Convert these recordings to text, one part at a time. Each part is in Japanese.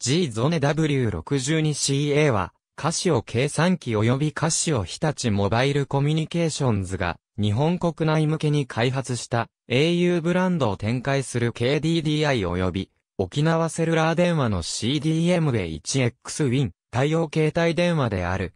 G ゾネ W62CA は、カシオ計算機及びカシオ日立モバイルコミュニケーションズが、日本国内向けに開発した au ブランドを展開する KDDI 及び沖縄セルラー電話の CDMA1X Win 対応携帯電話である。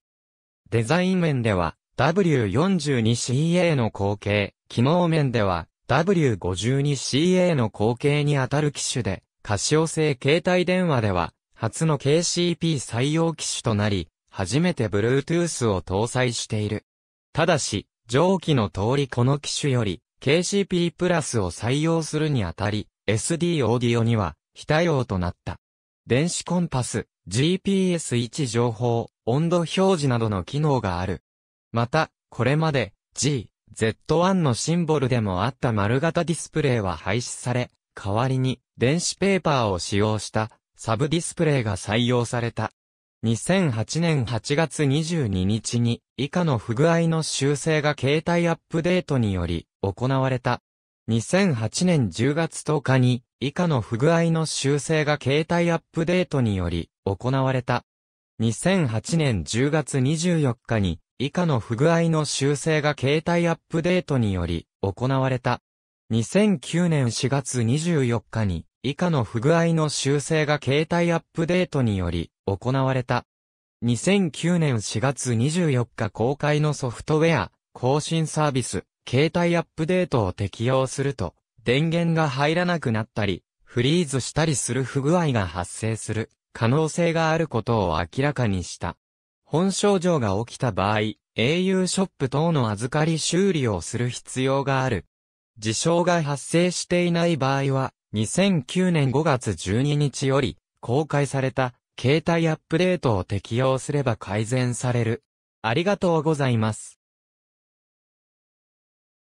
デザイン面では W42CA の後継、機能面では W52CA の後継にあたる機種でカシオ製携帯電話では、初の KCP 採用機種となり、初めて Bluetooth を搭載している。ただし、上記の通りこの機種より、KCP プラスを採用するにあたり、SD オーディオには、非対応となった。電子コンパス、GPS 位置情報、温度表示などの機能がある。また、これまで G、Z1 のシンボルでもあった丸型ディスプレイは廃止され、代わりに電子ペーパーを使用したサブディスプレイが採用された。2008年8月22日に以下の不具合の修正が携帯アップデートにより行われた。2008年10月10日に以下の不具合の修正が携帯アップデートにより行われた。2008年10月24日に以下の不具合の修正が携帯アップデートにより行われた。2009年4月24日に以下の不具合の修正が携帯アップデートにより行われた。2009年4月24日公開のソフトウェア更新サービス携帯アップデートを適用すると電源が入らなくなったりフリーズしたりする不具合が発生する可能性があることを明らかにした。本症状が起きた場合、au ショップ等の預かり修理をする必要がある。事象が発生していない場合は、2009年5月12日より公開された携帯アップデートを適用すれば改善される。ありがとうございます。